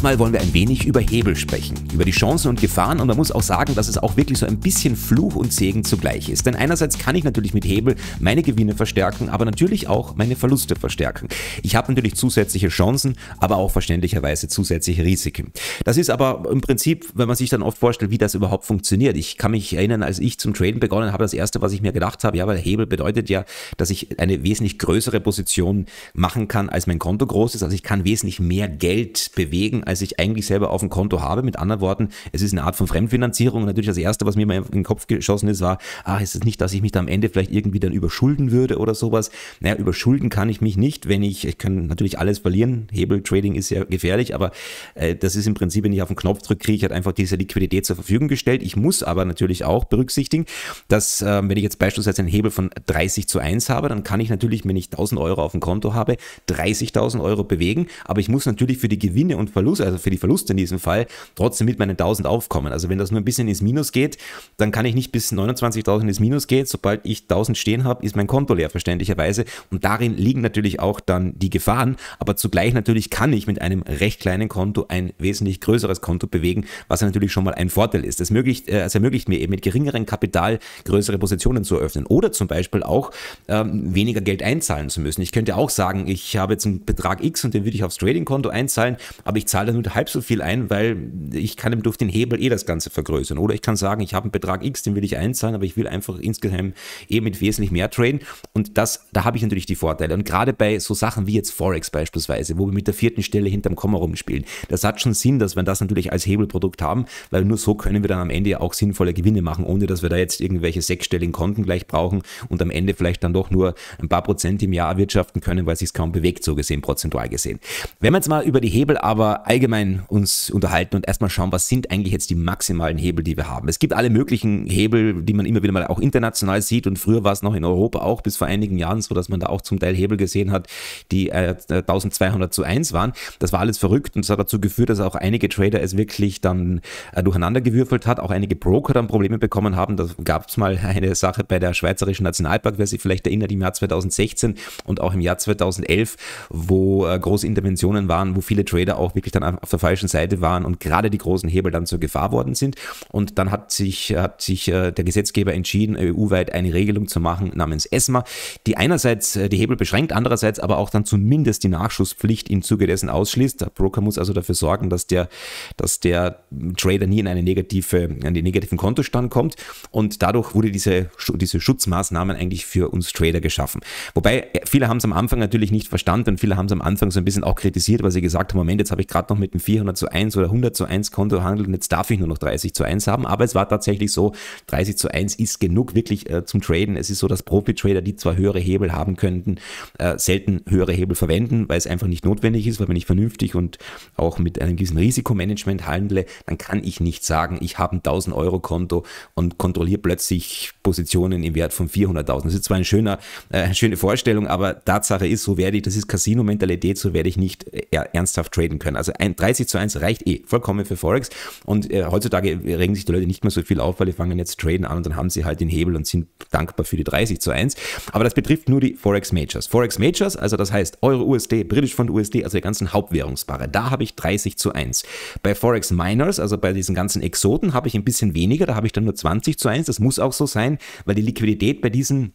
Diesmal wollen wir ein wenig über Hebel sprechen, über die Chancen und Gefahren und man muss auch sagen, dass es auch wirklich so ein bisschen Fluch und Segen zugleich ist. Denn einerseits kann ich natürlich mit Hebel meine Gewinne verstärken, aber natürlich auch meine Verluste verstärken. Ich habe natürlich zusätzliche Chancen, aber auch verständlicherweise zusätzliche Risiken. Das ist aber im Prinzip, wenn man sich dann oft vorstellt, wie das überhaupt funktioniert. Ich kann mich erinnern, als ich zum Traden begonnen habe, das erste, was ich mir gedacht habe, ja, weil Hebel bedeutet ja, dass ich eine wesentlich größere Position machen kann, als mein Konto groß ist. Also ich kann wesentlich mehr Geld bewegen, als ich eigentlich selber auf dem Konto habe. Mit anderen Worten, es ist eine Art von Fremdfinanzierung. Und natürlich das Erste, was mir mal in den Kopf geschossen ist, war, ah, ist es nicht, dass ich mich da am Ende vielleicht irgendwie dann überschulden würde oder sowas. Naja, überschulden kann ich mich nicht, wenn ich, ich kann natürlich alles verlieren. Hebeltrading ist ja gefährlich, aber äh, das ist im Prinzip, wenn ich auf den Knopf drücke, kriege ich halt einfach diese Liquidität zur Verfügung gestellt. Ich muss aber natürlich auch berücksichtigen, dass äh, wenn ich jetzt beispielsweise einen Hebel von 30 zu 1 habe, dann kann ich natürlich, wenn ich 1000 Euro auf dem Konto habe, 30.000 Euro bewegen. Aber ich muss natürlich für die Gewinne und Verluste Verlust, also für die Verluste in diesem Fall, trotzdem mit meinen 1000 aufkommen. Also wenn das nur ein bisschen ins Minus geht, dann kann ich nicht bis 29.000 ins Minus gehen. Sobald ich 1000 stehen habe, ist mein Konto leer, verständlicherweise. Und darin liegen natürlich auch dann die Gefahren. Aber zugleich natürlich kann ich mit einem recht kleinen Konto ein wesentlich größeres Konto bewegen, was natürlich schon mal ein Vorteil ist. Es ermöglicht, äh, ermöglicht mir eben mit geringerem Kapital größere Positionen zu eröffnen oder zum Beispiel auch ähm, weniger Geld einzahlen zu müssen. Ich könnte auch sagen, ich habe jetzt einen Betrag X und den würde ich aufs Trading-Konto einzahlen, aber ich zahle zahle nur halb so viel ein, weil ich kann durch den Hebel eh das Ganze vergrößern. Oder ich kann sagen, ich habe einen Betrag X, den will ich einzahlen, aber ich will einfach insgesamt eh mit wesentlich mehr traden. Und das, da habe ich natürlich die Vorteile. Und gerade bei so Sachen wie jetzt Forex beispielsweise, wo wir mit der vierten Stelle hinterm Komma rumspielen, das hat schon Sinn, dass wir das natürlich als Hebelprodukt haben, weil nur so können wir dann am Ende ja auch sinnvolle Gewinne machen, ohne dass wir da jetzt irgendwelche sechsstelligen Konten gleich brauchen und am Ende vielleicht dann doch nur ein paar Prozent im Jahr erwirtschaften können, weil es sich kaum bewegt, so gesehen, prozentual gesehen. Wenn man jetzt mal über die Hebel aber allgemein allgemein uns unterhalten und erstmal schauen, was sind eigentlich jetzt die maximalen Hebel, die wir haben. Es gibt alle möglichen Hebel, die man immer wieder mal auch international sieht und früher war es noch in Europa auch bis vor einigen Jahren so, dass man da auch zum Teil Hebel gesehen hat, die äh, 1200 zu 1 waren. Das war alles verrückt und es hat dazu geführt, dass auch einige Trader es wirklich dann äh, durcheinander gewürfelt hat, auch einige Broker dann Probleme bekommen haben. Da gab es mal eine Sache bei der Schweizerischen Nationalbank, wer sich vielleicht erinnert, im Jahr 2016 und auch im Jahr 2011, wo äh, große Interventionen waren, wo viele Trader auch wirklich dann auf der falschen Seite waren und gerade die großen Hebel dann zur Gefahr worden sind. Und dann hat sich, hat sich äh, der Gesetzgeber entschieden, äh, EU-weit eine Regelung zu machen namens ESMA, die einerseits äh, die Hebel beschränkt, andererseits aber auch dann zumindest die Nachschusspflicht im Zuge dessen ausschließt. Der Broker muss also dafür sorgen, dass der, dass der Trader nie in, einen negative, negativen Kontostand kommt. Und dadurch wurde diese, diese Schutzmaßnahmen eigentlich für uns Trader geschaffen. Wobei viele haben es am Anfang natürlich nicht verstanden und viele haben es am Anfang so ein bisschen auch kritisiert, weil sie gesagt haben, Moment, jetzt habe ich gerade noch mit einem 400 zu 1 oder 100 zu 1 Konto handelt und jetzt darf ich nur noch 30 zu 1 haben. Aber es war tatsächlich so, 30 zu 1 ist genug wirklich äh, zum Traden. Es ist so, dass Profi-Trader, die zwar höhere Hebel haben könnten, äh, selten höhere Hebel verwenden, weil es einfach nicht notwendig ist, weil wenn ich vernünftig und auch mit einem gewissen Risikomanagement handle, dann kann ich nicht sagen, ich habe ein 1000 Euro Konto und kontrolliere plötzlich Positionen im Wert von 400.000. Das ist zwar ein schöner, äh, eine schöne Vorstellung, aber Tatsache ist, so werde ich, das ist Casino-Mentalität, so werde ich nicht äh, ernsthaft traden können. Also ein Nein, 30 zu 1 reicht eh vollkommen für Forex. Und äh, heutzutage regen sich die Leute nicht mehr so viel auf, weil die fangen jetzt Traden an und dann haben sie halt den Hebel und sind dankbar für die 30 zu 1. Aber das betrifft nur die Forex Majors. Forex Majors, also das heißt Euro USD, British Fund USD, also die ganzen Hauptwährungspaare, da habe ich 30 zu 1. Bei Forex Minors, also bei diesen ganzen Exoten, habe ich ein bisschen weniger, da habe ich dann nur 20 zu 1. Das muss auch so sein, weil die Liquidität bei diesen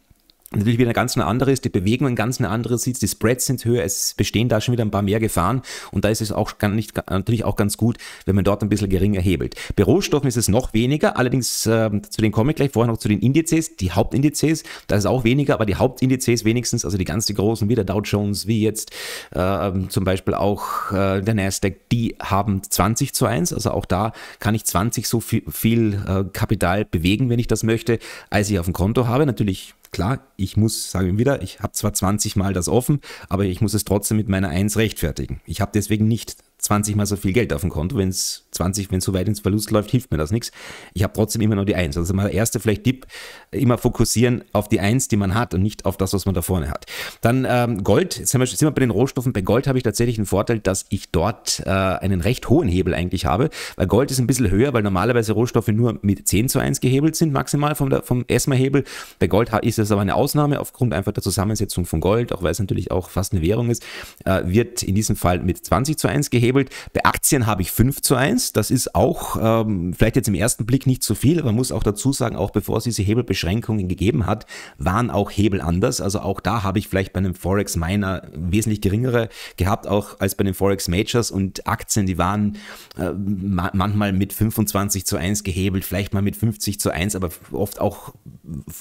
natürlich wieder ganz eine andere ist, die Bewegung ein ganz anderes sieht, die Spreads sind höher, es bestehen da schon wieder ein paar mehr Gefahren und da ist es auch nicht, natürlich auch ganz gut, wenn man dort ein bisschen geringer hebelt. Rohstoffen ist es noch weniger, allerdings äh, zu den komme ich gleich vorher noch zu den Indizes, die Hauptindizes, da ist es auch weniger, aber die Hauptindizes wenigstens, also die ganz die großen, wie der Dow Jones, wie jetzt äh, zum Beispiel auch äh, der Nasdaq, die haben 20 zu 1, also auch da kann ich 20 so viel, viel äh, Kapital bewegen, wenn ich das möchte, als ich auf dem Konto habe, natürlich Klar, ich muss, sagen wir wieder, ich habe zwar 20 Mal das offen, aber ich muss es trotzdem mit meiner 1 rechtfertigen. Ich habe deswegen nicht 20 mal so viel Geld auf dem Konto. Wenn es 20, wenn es so weit ins Verlust läuft, hilft mir das nichts. Ich habe trotzdem immer noch die Eins. Also mein erster vielleicht Tipp, immer fokussieren auf die Eins, die man hat und nicht auf das, was man da vorne hat. Dann ähm, Gold, jetzt sind wir, sind wir bei den Rohstoffen. Bei Gold habe ich tatsächlich einen Vorteil, dass ich dort äh, einen recht hohen Hebel eigentlich habe, weil Gold ist ein bisschen höher, weil normalerweise Rohstoffe nur mit 10 zu 1 gehebelt sind, maximal vom, vom ESMA-Hebel. Bei Gold ist das aber eine Ausnahme aufgrund einfach der Zusammensetzung von Gold, auch weil es natürlich auch fast eine Währung ist, äh, wird in diesem Fall mit 20 zu 1 gehebelt gelabelt. Bei Aktien habe ich 5 zu 1. Das ist auch ähm, vielleicht jetzt im ersten Blick nicht so viel, aber man muss auch dazu sagen, auch bevor es diese Hebelbeschränkungen gegeben hat, waren auch Hebel anders. Also auch da habe ich vielleicht bei einem Forex Miner wesentlich geringere gehabt, auch als bei den Forex Majors und Aktien, die waren äh, ma manchmal mit 25 zu 1 gehebelt, vielleicht mal mit 50 zu 1, aber oft auch,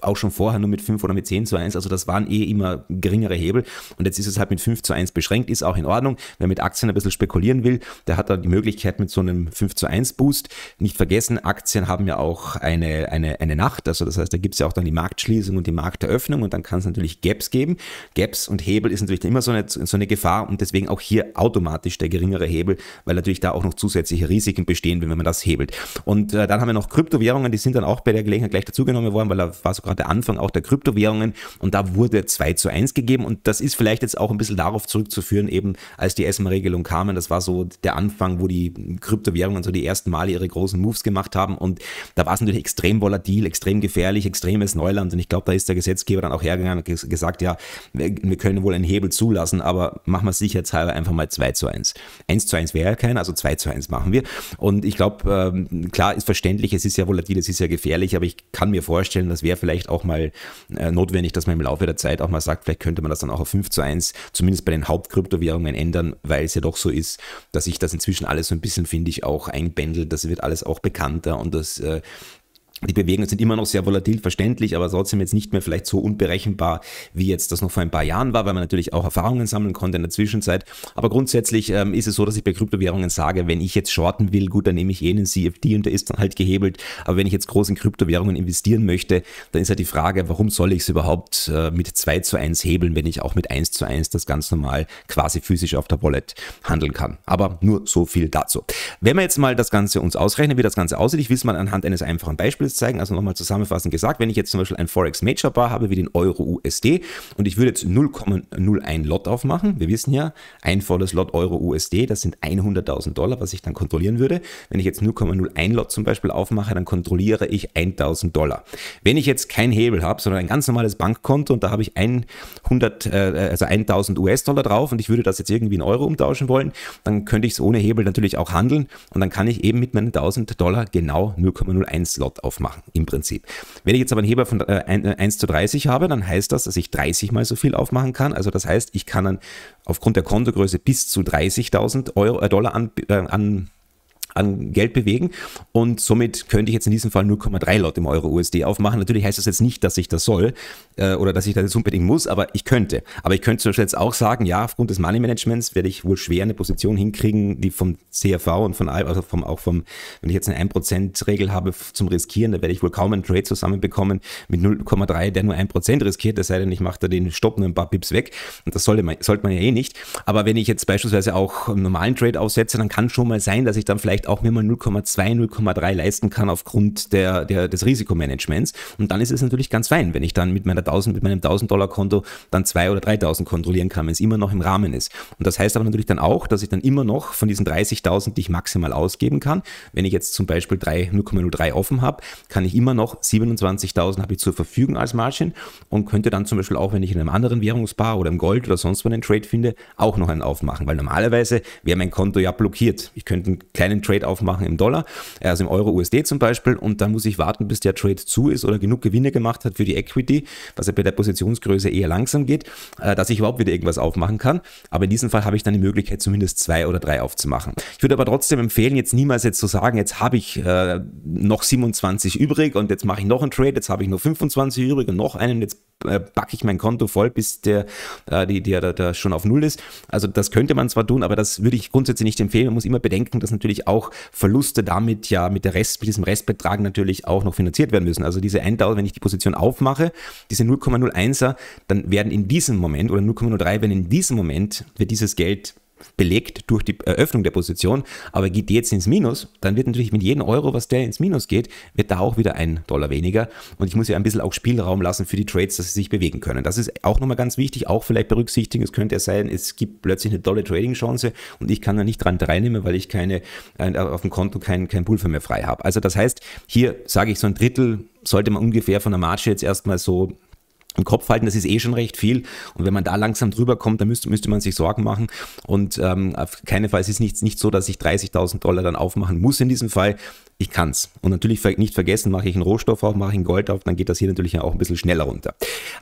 auch schon vorher nur mit 5 oder mit 10 zu 1. Also das waren eh immer geringere Hebel. Und jetzt ist es halt mit 5 zu 1 beschränkt, ist auch in Ordnung. Wer mit Aktien ein bisschen spekulieren investieren will, der hat da die Möglichkeit mit so einem 5 zu 1 Boost. Nicht vergessen, Aktien haben ja auch eine, eine, eine Nacht. Also das heißt, da gibt es ja auch dann die Marktschließung und die Markteröffnung und dann kann es natürlich Gaps geben. Gaps und Hebel ist natürlich immer so eine, so eine Gefahr und deswegen auch hier automatisch der geringere Hebel, weil natürlich da auch noch zusätzliche Risiken bestehen, wenn man das hebelt. Und äh, dann haben wir noch Kryptowährungen, die sind dann auch bei der Gelegenheit gleich dazugenommen worden, weil da war so gerade der Anfang auch der Kryptowährungen und da wurde 2 zu 1 gegeben und das ist vielleicht jetzt auch ein bisschen darauf zurückzuführen, eben als die ESMA-Regelung kamen, das war so der Anfang, wo die Kryptowährungen so die ersten Male ihre großen Moves gemacht haben. Und da war es natürlich extrem volatil, extrem gefährlich, extremes Neuland. Und ich glaube, da ist der Gesetzgeber dann auch hergegangen und gesagt, ja, wir können wohl einen Hebel zulassen, aber machen wir sicherheitshalber einfach mal 2 zu 1. 1 zu 1 wäre ja kein, also 2 zu 1 machen wir. Und ich glaube, ähm, klar ist verständlich, es ist ja volatil, es ist ja gefährlich, aber ich kann mir vorstellen, das wäre vielleicht auch mal äh, notwendig, dass man im Laufe der Zeit auch mal sagt, vielleicht könnte man das dann auch auf 5 zu 1, zumindest bei den Hauptkryptowährungen ändern, weil es ja doch so ist, dass sich das inzwischen alles so ein bisschen, finde ich, auch einbändelt. Das wird alles auch bekannter und das äh, die Bewegungen sind immer noch sehr volatil, verständlich, aber trotzdem jetzt nicht mehr vielleicht so unberechenbar, wie jetzt das noch vor ein paar Jahren war, weil man natürlich auch Erfahrungen sammeln konnte in der Zwischenzeit. Aber grundsätzlich ähm, ist es so, dass ich bei Kryptowährungen sage, wenn ich jetzt shorten will, gut, dann nehme ich jenen eh CFD und der ist dann halt gehebelt. Aber wenn ich jetzt groß in Kryptowährungen investieren möchte, dann ist halt die Frage, warum soll ich es überhaupt äh, mit 2 zu 1 hebeln, wenn ich auch mit 1 zu 1 das ganz normal quasi physisch auf der Wallet handeln kann. Aber nur so viel dazu. Wenn wir jetzt mal das Ganze uns ausrechnen, wie das Ganze aussieht, ich will es mal anhand eines einfachen Beispiels Multiples zeigen. Also nochmal zusammenfassend gesagt, wenn ich jetzt zum Beispiel ein Forex Major Bar habe, wie den Euro USD, und ich würde jetzt 0,01 Lot aufmachen, wir wissen ja, ein volles Lot Euro USD, das sind 100.000 Dollar, was ich dann kontrollieren würde. Wenn ich jetzt 0,01 Lot zum Beispiel aufmache, dann kontrolliere ich 1.000 Dollar. Wenn ich jetzt keinen Hebel habe, sondern ein ganz normales Bankkonto und da habe ich 100, äh, also 1.000 US-Dollar drauf und ich würde das jetzt irgendwie in Euro umtauschen wollen, dann könnte ich es ohne Hebel natürlich auch handeln und dann kann ich eben mit meinen 1.000 Dollar genau 0,01 Lot aufmachen machen, im Prinzip. Wenn ich jetzt aber einen Heber von äh, 1 äh, zu 30 habe, dann heißt das, dass ich 30 mal so viel aufmachen kann. Also das heißt, ich kann dann aufgrund der Kontogröße bis zu 30.000 äh, Dollar an, äh, an an Geld bewegen. Und somit könnte ich jetzt in diesem Fall 0,3 Lot im Euro USD aufmachen. Natürlich heißt das jetzt nicht, dass ich das soll äh, oder dass ich das jetzt unbedingt muss, aber ich könnte. Aber ich könnte zum Beispiel jetzt auch sagen, ja, aufgrund des Money Managements werde ich wohl schwer eine Position hinkriegen, die vom CRV und von also vom, auch vom, wenn ich jetzt eine 1%-Regel habe zum Riskieren, da werde ich wohl kaum einen Trade zusammenbekommen mit 0,3, der nur 1% riskiert, es sei denn, ich mache da den Stopp nur ein paar Pips weg. Und das sollte man, sollte man ja eh nicht. Aber wenn ich jetzt beispielsweise auch einen normalen Trade aussetze, dann kann schon mal sein, dass ich dann vielleicht vielleicht auch mir mal 0,2, 0,3 leisten kann aufgrund der, der, des Risikomanagements. Und dann ist es natürlich ganz fein, wenn ich dann mit, meiner 1000, mit meinem 1000-Dollar-Konto dann 2 oder 3000 kontrollieren kann, wenn es immer noch im Rahmen ist. Und das heißt aber natürlich dann auch, dass ich dann immer noch von diesen 30.000, die ich maximal ausgeben kann, wenn ich jetzt zum Beispiel 0,03 offen habe, kann ich immer noch 27.000 habe ich zur Verfügung als Margin und könnte dann zum Beispiel auch, wenn ich in einem anderen Währungspaar oder im Gold oder sonst wo einen Trade finde, auch noch einen aufmachen, weil normalerweise wäre mein Konto ja blockiert. Ich könnte einen kleinen Trade Trade aufmachen im Dollar, äh, also im Euro-USD zum Beispiel, und dann muss ich warten, bis der Trade zu ist oder genug Gewinne gemacht hat für die Equity, was ja bei der Positionsgröße eher langsam geht, äh, dass ich überhaupt wieder irgendwas aufmachen kann. Aber in diesem Fall habe ich dann die Möglichkeit, zumindest zwei oder drei aufzumachen. Ich würde aber trotzdem empfehlen, jetzt niemals jetzt zu sagen, jetzt habe ich äh, noch 27 übrig und jetzt mache ich noch einen Trade, jetzt habe ich nur 25 übrig und noch einen, jetzt äh, backe ich mein Konto voll, bis der, die, der, der schon auf Null ist. Also das könnte man zwar tun, aber das würde ich grundsätzlich nicht empfehlen. Man muss immer bedenken, dass natürlich auch auch Verluste damit ja mit, der Rest, mit diesem Restbetrag natürlich auch noch finanziert werden müssen. Also diese 1000, wenn ich die Position aufmache, diese 0,01er, dann werden in diesem Moment oder 0,03 werden in diesem Moment, wird dieses Geld belegt durch die Eröffnung der Position, aber geht die jetzt ins Minus, dann wird natürlich mit jedem Euro, was der ins Minus geht, wird da auch wieder ein Dollar weniger und ich muss ja ein bisschen auch Spielraum lassen für die Trades, dass sie sich bewegen können. Das ist auch nochmal ganz wichtig, auch vielleicht berücksichtigen, es könnte ja sein, es gibt plötzlich eine tolle Trading Chance und ich kann da nicht dran teilnehmen, weil ich keine, äh, auf dem Konto kein, kein Pulver mehr frei habe. Also das heißt, hier sage ich so ein Drittel sollte man ungefähr von der Marge jetzt erstmal so im Kopf halten, das ist eh schon recht viel. Und wenn man da langsam drüber kommt, dann müsste, müsste man sich Sorgen machen. Und ähm, auf keinen Fall es ist es nicht, nicht so, dass ich 30.000 Dollar dann aufmachen muss in diesem Fall. Ich kann es. Und natürlich nicht vergessen, mache ich einen Rohstoff auf, mache ich einen Gold auf, dann geht das hier natürlich auch ein bisschen schneller runter.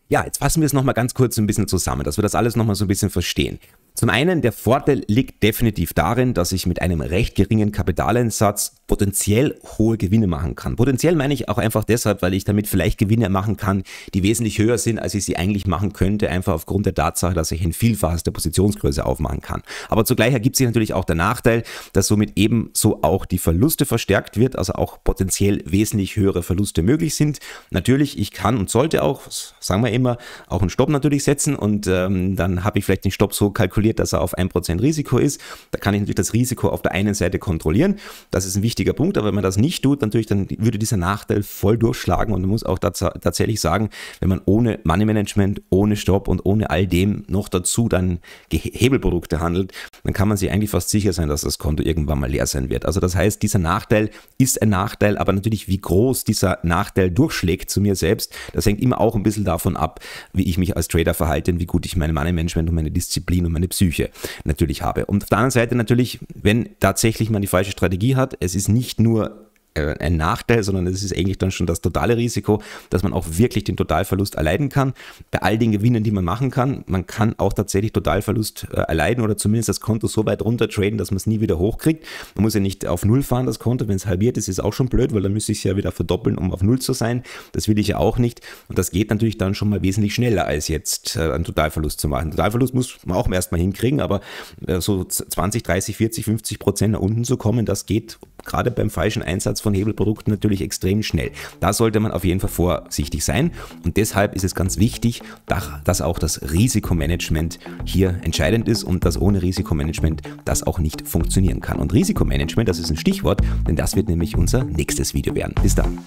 Ja, jetzt fassen wir es nochmal ganz kurz ein bisschen zusammen, dass wir das alles nochmal so ein bisschen verstehen. Zum einen, der Vorteil liegt definitiv darin, dass ich mit einem recht geringen Kapitaleinsatz potenziell hohe Gewinne machen kann. Potenziell meine ich auch einfach deshalb, weil ich damit vielleicht Gewinne machen kann, die wesentlich höher sind, als ich sie eigentlich machen könnte, einfach aufgrund der Tatsache, dass ich ein Vielfaches der Positionsgröße aufmachen kann. Aber zugleich ergibt sich natürlich auch der Nachteil, dass somit ebenso auch die Verluste verstärkt wird, also auch potenziell wesentlich höhere Verluste möglich sind. Natürlich, ich kann und sollte auch, sagen wir immer, auch einen Stopp natürlich setzen und ähm, dann habe ich vielleicht den Stopp so kalkuliert, kalkuliert, dass er auf 1% Risiko ist. Da kann ich natürlich das Risiko auf der einen Seite kontrollieren. Das ist ein wichtiger Punkt, aber wenn man das nicht tut, natürlich dann würde dieser Nachteil voll durchschlagen und man muss auch tatsächlich sagen, wenn man ohne Money Management, ohne Stopp und ohne all dem noch dazu dann Hebelprodukte handelt, dann kann man sich eigentlich fast sicher sein, dass das Konto irgendwann mal leer sein wird. Also das heißt, dieser Nachteil ist ein Nachteil, aber natürlich wie groß dieser Nachteil durchschlägt zu mir selbst, das hängt immer auch ein bisschen davon ab, wie ich mich als Trader verhalte und wie gut ich meine Money Management und meine Disziplin und meine Psyche natürlich habe. Und auf der anderen Seite natürlich, wenn tatsächlich man die falsche Strategie hat, es ist nicht nur äh, ein Nachteil, sondern es ist eigentlich dann schon das totale Risiko, dass man auch wirklich den Totalverlust erleiden kann. Bei all den Gewinnen, die man machen kann, man kann auch tatsächlich Totalverlust äh, erleiden oder zumindest das Konto so weit runter traden, dass man es nie wieder hochkriegt. Man muss ja nicht auf Null fahren, das Konto. Wenn es halbiert ist, ist auch schon blöd, weil dann müsste ich es ja wieder verdoppeln, um auf Null zu sein. Das will ich ja auch nicht. Und das geht natürlich dann schon mal wesentlich schneller, als jetzt äh, einen Totalverlust zu machen. Totalverlust muss man auch erstmal hinkriegen, aber so 20, 30, 40, 50 Prozent nach unten zu kommen, das geht gerade beim falschen Einsatz von Hebelprodukten natürlich extrem schnell. Da sollte man auf jeden Fall vorsichtig sein und deshalb ist es ganz wichtig, dass auch das Risikomanagement hier entscheidend ist und dass ohne Risikomanagement das auch nicht funktionieren kann. Und Risikomanagement, das ist ein Stichwort, denn das wird nämlich unser nächstes Video werden. Bis dann.